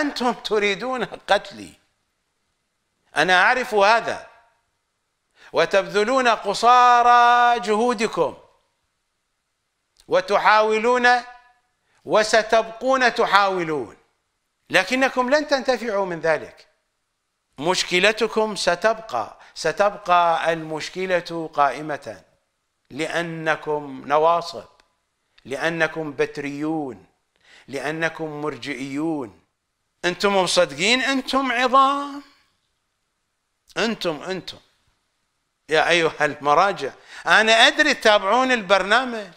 أنتم تريدون قتلي أنا أعرف هذا وتبذلون قصارى جهودكم وتحاولون وستبقون تحاولون لكنكم لن تنتفعوا من ذلك مشكلتكم ستبقى ستبقى المشكلة قائمة لأنكم نواصب لأنكم بتريون لأنكم مرجئيون انتم مصدقين انتم عظام انتم انتم يا ايها المراجع انا ادري تتابعون البرنامج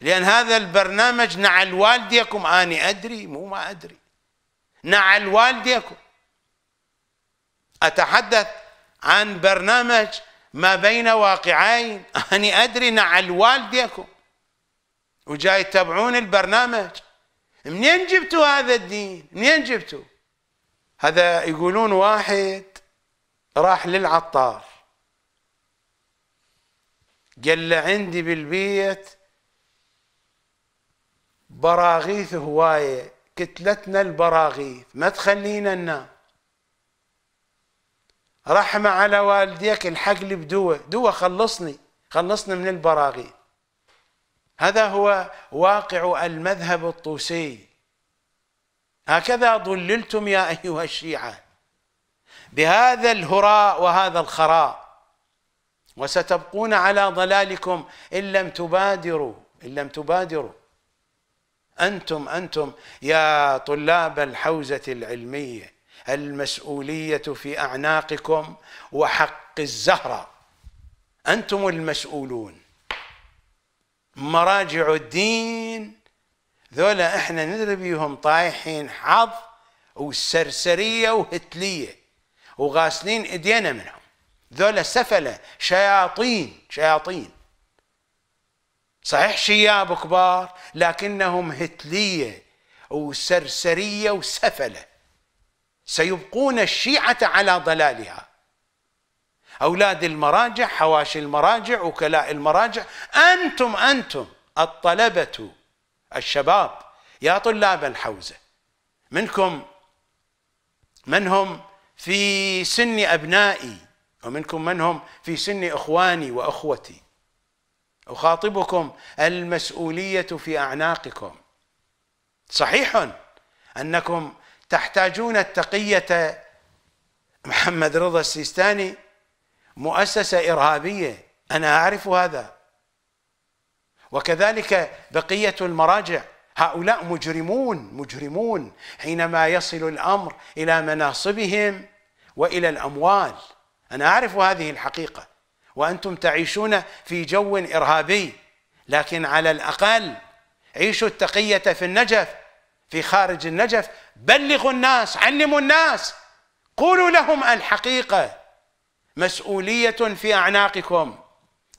لان هذا البرنامج نعل والديكم انا ادري مو ما ادري نعل والديكم اتحدث عن برنامج ما بين واقعين انا ادري نعل والديكم وجاي تتابعون البرنامج منين جبتوا هذا الدين منين جبتوا هذا يقولون واحد راح للعطار قال له عندي بالبيت براغيث هوايه كتلتنا البراغيث ما تخلينا ننام رحمة على والديك الحق لي بدوة دوة خلصني خلصني من البراغيث هذا هو واقع المذهب الطوسي هكذا ضللتم يا أيها الشيعة بهذا الهراء وهذا الخراء وستبقون على ضلالكم إن لم تبادروا إن لم تبادروا أنتم أنتم يا طلاب الحوزة العلمية المسؤولية في أعناقكم وحق الزهرة أنتم المسؤولون مراجع الدين ذولا احنا ندري بيهم طايحين حظ وسرسرية وهتلية وغاسلين ايدينا منهم ذولا سفلة شياطين شياطين صحيح شياب كبار لكنهم هتلية وسرسرية وسفلة سيبقون الشيعة على ضلالها أولاد المراجع حواشي المراجع وكلاء المراجع أنتم أنتم الطلبة الشباب يا طلاب الحوزة منكم من هم في سن أبنائي ومنكم من هم في سن إخواني وأخوتي أخاطبكم المسؤولية في أعناقكم صحيح أنكم تحتاجون التقية محمد رضا السيستاني مؤسسة إرهابية أنا أعرف هذا وكذلك بقية المراجع هؤلاء مجرمون مجرمون حينما يصل الأمر إلى مناصبهم وإلى الأموال أنا أعرف هذه الحقيقة وأنتم تعيشون في جو إرهابي لكن على الأقل عيشوا التقية في النجف في خارج النجف بلغوا الناس علموا الناس قولوا لهم الحقيقة مسؤوليه في اعناقكم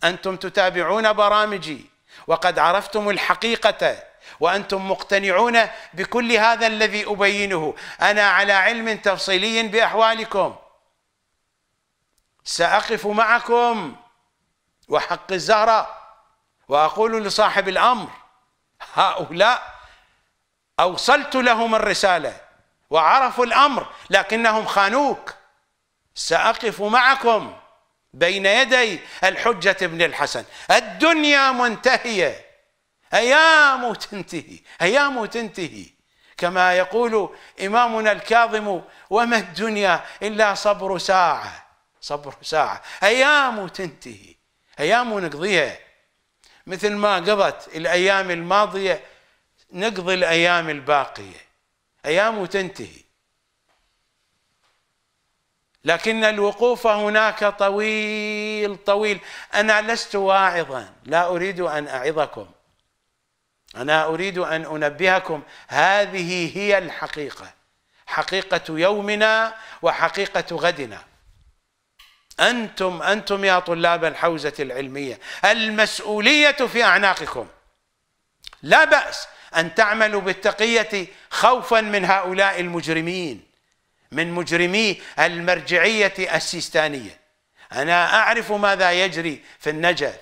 انتم تتابعون برامجي وقد عرفتم الحقيقه وانتم مقتنعون بكل هذا الذي ابينه انا على علم تفصيلي باحوالكم ساقف معكم وحق الزهره واقول لصاحب الامر هؤلاء اوصلت لهم الرساله وعرفوا الامر لكنهم خانوك سأقف معكم بين يدي الحجة ابن الحسن الدنيا منتهية أيام تنتهي أيام تنتهي كما يقول إمامنا الكاظم وما الدنيا إلا صبر ساعة صبر ساعة أيام تنتهي أيام نقضيها مثل ما قضت الأيام الماضية نقضي الأيام الباقية أيام تنتهي لكن الوقوف هناك طويل طويل انا لست واعظا لا اريد ان اعظكم انا اريد ان انبهكم هذه هي الحقيقه حقيقه يومنا وحقيقه غدنا انتم انتم يا طلاب الحوزه العلميه المسؤوليه في اعناقكم لا باس ان تعملوا بالتقيه خوفا من هؤلاء المجرمين من مجرمي المرجعية السيستانية أنا أعرف ماذا يجري في النجف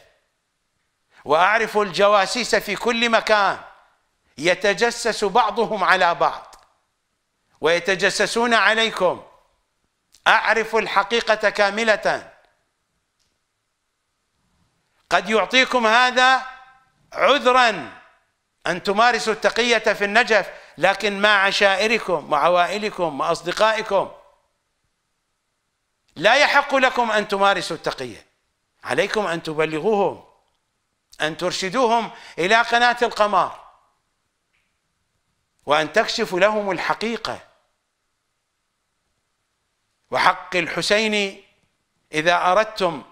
وأعرف الجواسيس في كل مكان يتجسس بعضهم على بعض ويتجسسون عليكم أعرف الحقيقة كاملة قد يعطيكم هذا عذرا أن تمارسوا التقية في النجف لكن مع عشائركم مع عوائلكم مع أصدقائكم لا يحق لكم أن تمارسوا التقية عليكم أن تبلغوهم أن ترشدوهم إلى قناة القمر وأن تكشفوا لهم الحقيقة وحق الحسين إذا أردتم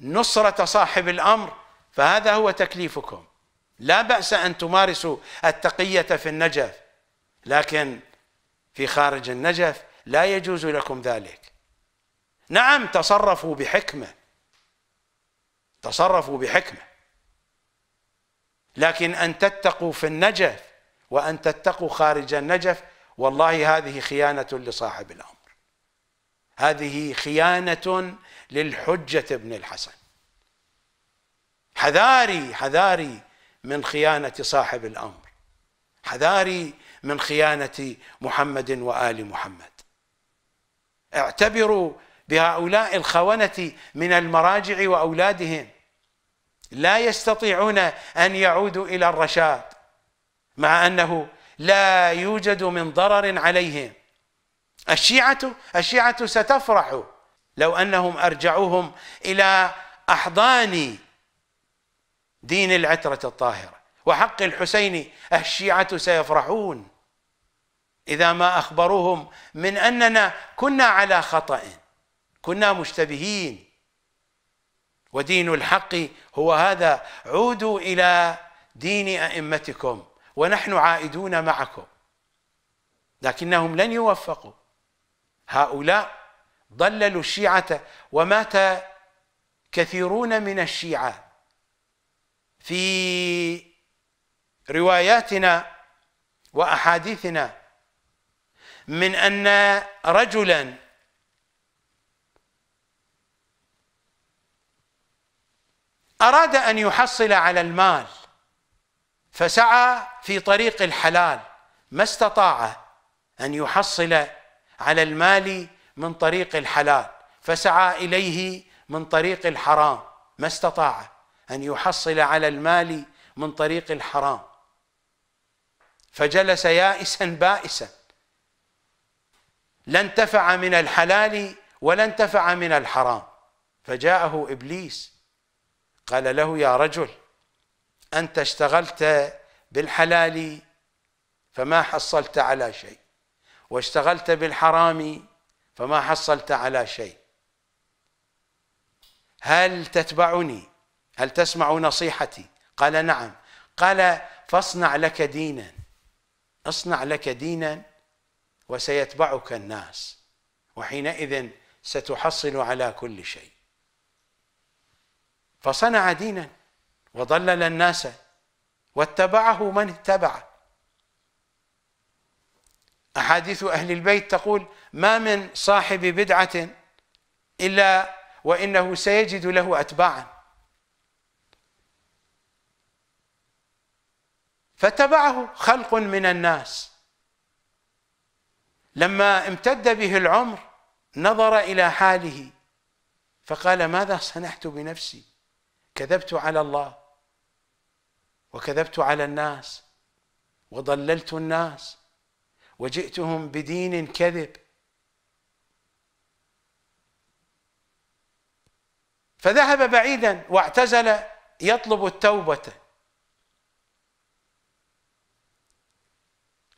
نصرة صاحب الأمر فهذا هو تكليفكم لا بأس أن تمارسوا التقية في النجف لكن في خارج النجف لا يجوز لكم ذلك نعم تصرفوا بحكمة تصرفوا بحكمة لكن أن تتقوا في النجف وأن تتقوا خارج النجف والله هذه خيانة لصاحب الأمر هذه خيانة للحجة ابن الحسن حذاري حذاري من خيانة صاحب الأمر حذاري من خيانة محمد وآل محمد اعتبروا بهؤلاء الخونة من المراجع وأولادهم لا يستطيعون أن يعودوا إلى الرشاد مع أنه لا يوجد من ضرر عليهم الشيعة الشيعة ستفرح لو أنهم أرجعوهم إلى أحضان دين العترة الطاهرة وحق الحسين الشيعة سيفرحون إذا ما أخبروهم من أننا كنا على خطأ كنا مشتبهين ودين الحق هو هذا عودوا إلى دين أئمتكم ونحن عائدون معكم لكنهم لن يوفقوا هؤلاء ضللوا الشيعة ومات كثيرون من الشيعة في رواياتنا واحاديثنا من ان رجلا اراد ان يحصل على المال فسعى في طريق الحلال ما استطاع ان يحصل على المال من طريق الحلال فسعى اليه من طريق الحرام ما استطاع ان يحصل على المال من طريق الحرام فجلس يائسا بائسا لا انتفع من الحلال ولا انتفع من الحرام فجاءه ابليس قال له يا رجل انت اشتغلت بالحلال فما حصلت على شيء واشتغلت بالحرام فما حصلت على شيء هل تتبعني هل تسمع نصيحتي قال نعم قال فاصنع لك دينا اصنع لك دينا وسيتبعك الناس وحينئذ ستحصل على كل شيء فصنع دينا وضلل الناس واتبعه من اتبع احاديث اهل البيت تقول ما من صاحب بدعه الا وانه سيجد له اتباعا فتبعه خلق من الناس لما امتد به العمر نظر الى حاله فقال ماذا صنعت بنفسي كذبت على الله وكذبت على الناس وضللت الناس وجئتهم بدين كذب فذهب بعيدا واعتزل يطلب التوبه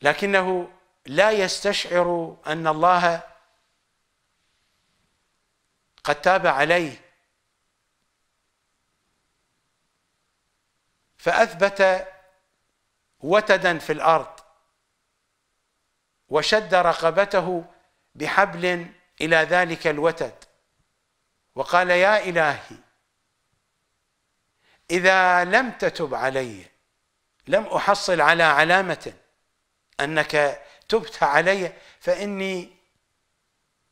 لكنه لا يستشعر ان الله قد تاب عليه فاثبت وتدا في الارض وشد رقبته بحبل الى ذلك الوتد وقال يا الهي اذا لم تتب علي لم احصل على علامه أنك تبت علي فإني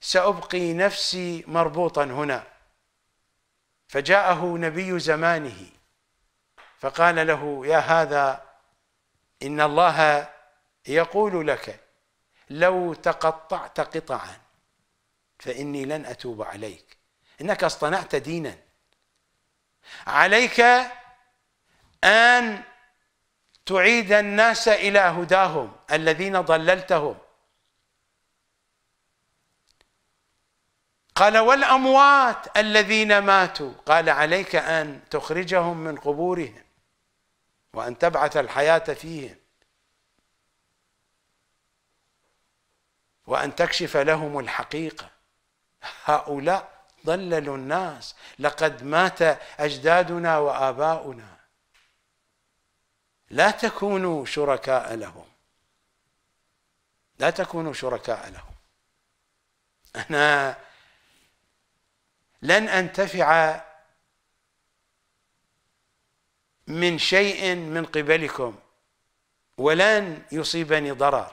سأبقي نفسي مربوطا هنا فجاءه نبي زمانه فقال له يا هذا إن الله يقول لك لو تقطعت قطعا فإني لن أتوب عليك إنك اصطنعت دينا عليك أن تعيد الناس الى هداهم الذين ضللتهم قال والاموات الذين ماتوا قال عليك ان تخرجهم من قبورهم وان تبعث الحياه فيهم وان تكشف لهم الحقيقه هؤلاء ضللوا الناس لقد مات اجدادنا واباؤنا لا تكونوا شركاء لهم لا تكونوا شركاء لهم أنا لن أنتفع من شيء من قبلكم ولن يصيبني ضرر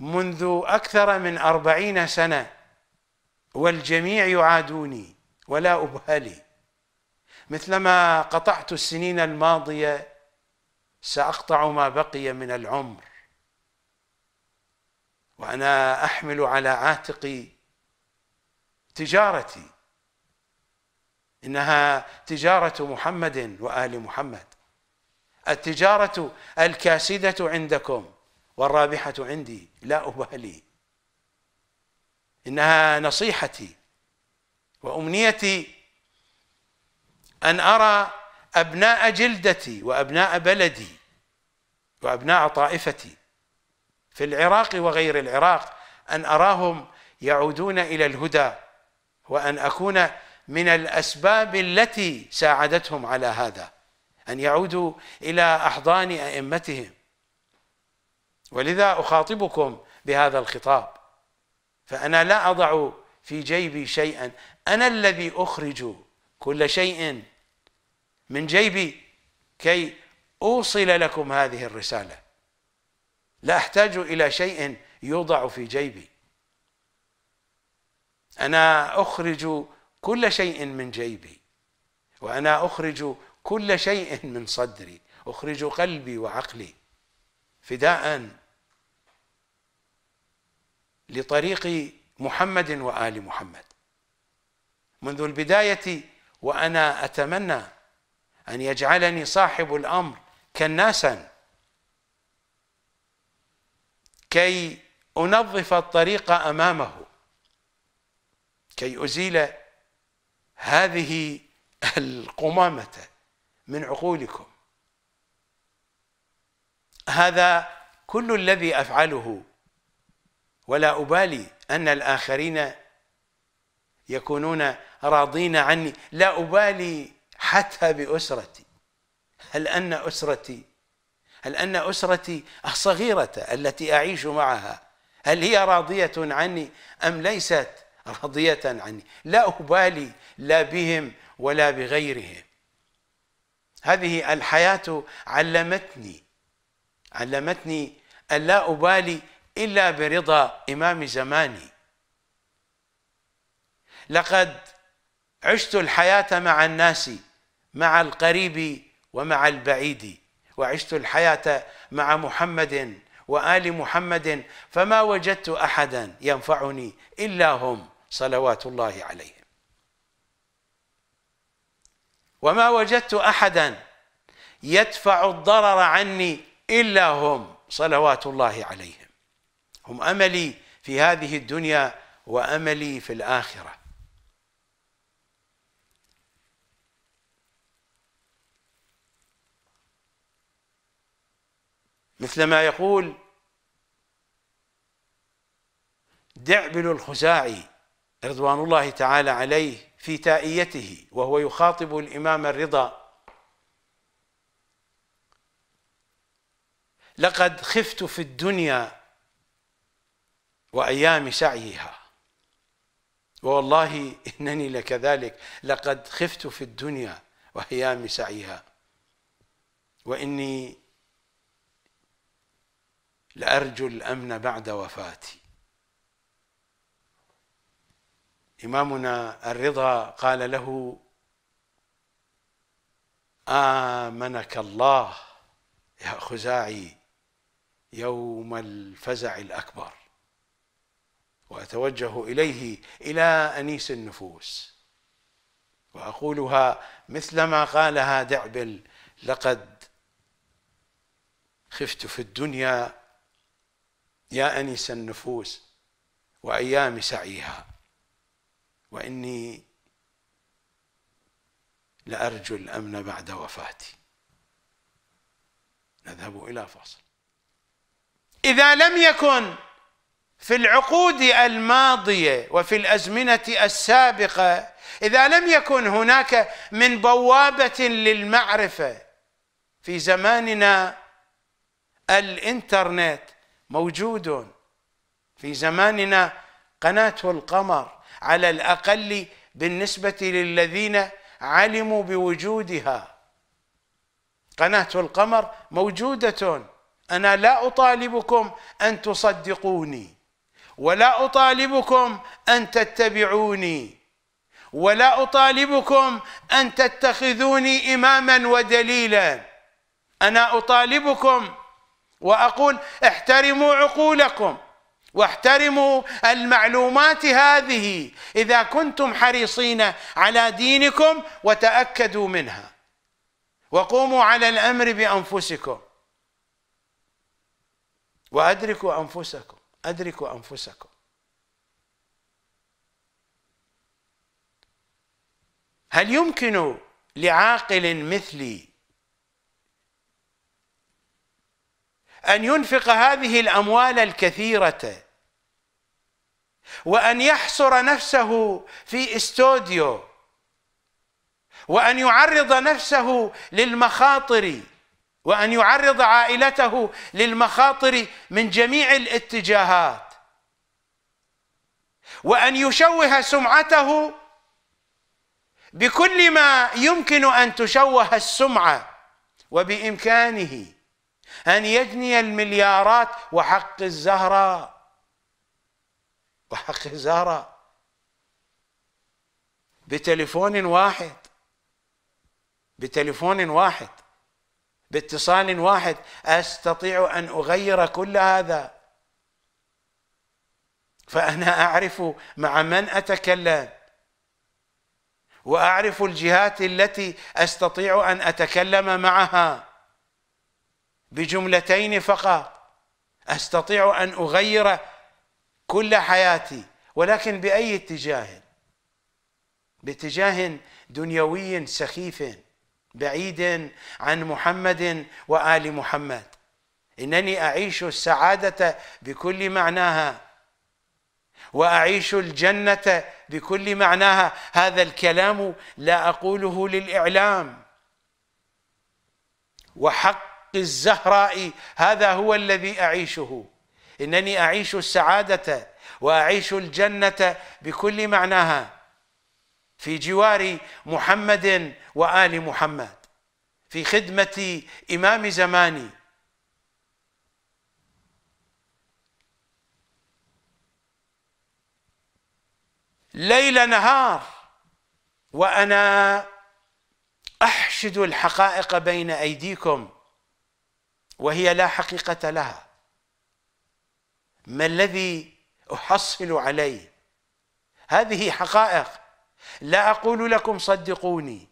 منذ أكثر من أربعين سنة والجميع يعادوني ولا ابالي مثلما قطعت السنين الماضيه ساقطع ما بقي من العمر وانا احمل على عاتقي تجارتي انها تجاره محمد وال محمد التجاره الكاسده عندكم والرابحه عندي لا ابالي انها نصيحتي وامنيتي أن أرى أبناء جلدتي وأبناء بلدي وأبناء طائفتي في العراق وغير العراق أن أراهم يعودون إلى الهدى وأن أكون من الأسباب التي ساعدتهم على هذا أن يعودوا إلى أحضان أئمتهم ولذا أخاطبكم بهذا الخطاب فأنا لا أضع في جيبي شيئا أنا الذي أخرج كل شيء من جيبي كي اوصل لكم هذه الرساله لا احتاج الى شيء يوضع في جيبي انا اخرج كل شيء من جيبي وانا اخرج كل شيء من صدري اخرج قلبي وعقلي فداء لطريق محمد وال محمد منذ البدايه وانا اتمنى ان يجعلني صاحب الامر كناسا كي انظف الطريق امامه كي ازيل هذه القمامه من عقولكم هذا كل الذي افعله ولا ابالي ان الاخرين يكونون راضين عني لا أبالي حتى بأسرتي هل أن أسرتي هل أن أسرتي الصغيرة التي أعيش معها هل هي راضية عني أم ليست راضية عني لا أبالي لا بهم ولا بغيرهم هذه الحياة علمتني علمتني ألا أبالي إلا برضا إمام زماني لقد عشت الحياة مع الناس مع القريب ومع البعيد وعشت الحياة مع محمد وآل محمد فما وجدت أحدا ينفعني إلا هم صلوات الله عليهم وما وجدت أحدا يدفع الضرر عني إلا هم صلوات الله عليهم هم أملي في هذه الدنيا وأملي في الآخرة مثل ما يقول دعبل الخزاعي رضوان الله تعالى عليه في تائيته وهو يخاطب الإمام الرضا لقد خفت في الدنيا وأيام سعيها والله إنني لكذلك لقد خفت في الدنيا وأيام سعيها وإني لأرجو الأمن بعد وفاتي إمامنا الرضا قال له آمنك الله يا خزاعي يوم الفزع الأكبر وأتوجه إليه إلى أنيس النفوس وأقولها مثلما قالها دعبل لقد خفت في الدنيا يا أنيس النفوس وأيام سعيها وإني لأرجو الأمن بعد وفاتي نذهب إلى فاصل إذا لم يكن في العقود الماضية وفي الأزمنة السابقة إذا لم يكن هناك من بوابة للمعرفة في زماننا الإنترنت موجود في زماننا قناه القمر على الاقل بالنسبه للذين علموا بوجودها قناه القمر موجوده انا لا اطالبكم ان تصدقوني ولا اطالبكم ان تتبعوني ولا اطالبكم ان تتخذوني اماما ودليلا انا اطالبكم واقول احترموا عقولكم واحترموا المعلومات هذه اذا كنتم حريصين على دينكم وتاكدوا منها وقوموا على الامر بانفسكم وادركوا انفسكم ادركوا انفسكم هل يمكن لعاقل مثلي أن ينفق هذه الأموال الكثيرة وأن يحصر نفسه في استوديو وأن يعرض نفسه للمخاطر وأن يعرض عائلته للمخاطر من جميع الاتجاهات وأن يشوه سمعته بكل ما يمكن أن تشوه السمعة وبإمكانه أن يجني المليارات وحق الزهرة وحق الزهرة بتليفون واحد بتليفون واحد باتصال واحد استطيع ان اغير كل هذا فانا اعرف مع من اتكلم واعرف الجهات التي استطيع ان اتكلم معها بجملتين فقط استطيع ان اغير كل حياتي ولكن باي اتجاه باتجاه دنيوي سخيف بعيد عن محمد وال محمد انني اعيش السعاده بكل معناها واعيش الجنه بكل معناها هذا الكلام لا اقوله للاعلام وحق حق الزهراء هذا هو الذي اعيشه انني اعيش السعاده واعيش الجنه بكل معناها في جوار محمد وال محمد في خدمه امام زماني ليل نهار وانا احشد الحقائق بين ايديكم وهي لا حقيقة لها ما الذي أحصل عليه هذه حقائق لا أقول لكم صدقوني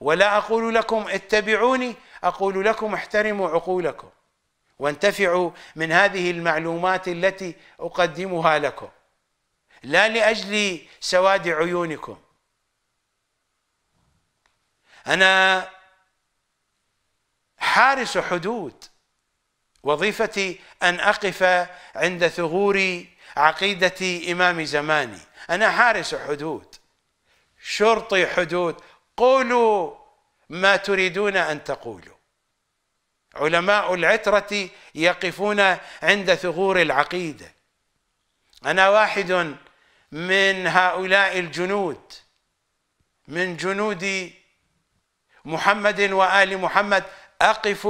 ولا أقول لكم اتبعوني أقول لكم احترموا عقولكم وانتفعوا من هذه المعلومات التي أقدمها لكم لا لأجل سواد عيونكم أنا حارس حدود وظيفتي ان اقف عند ثغور عقيده امام زماني انا حارس حدود شرطي حدود قولوا ما تريدون ان تقولوا علماء العتره يقفون عند ثغور العقيده انا واحد من هؤلاء الجنود من جنود محمد وال محمد أقف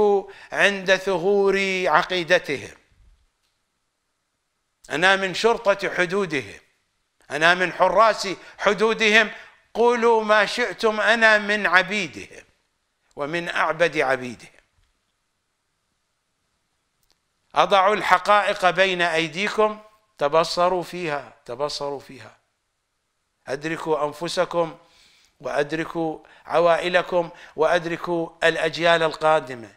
عند ثغور عقيدتهم أنا من شرطة حدودهم أنا من حراس حدودهم قولوا ما شئتم أنا من عبيدهم ومن أعبد عبيدهم أضع الحقائق بين أيديكم تبصروا فيها تبصروا فيها أدركوا أنفسكم وأدركوا عوائلكم وأدركوا الأجيال القادمة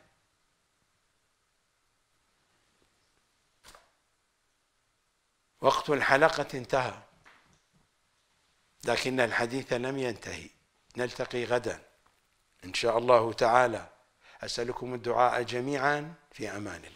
وقت الحلقة انتهى لكن الحديث لم ينتهي نلتقي غدا إن شاء الله تعالى أسألكم الدعاء جميعا في أمان الله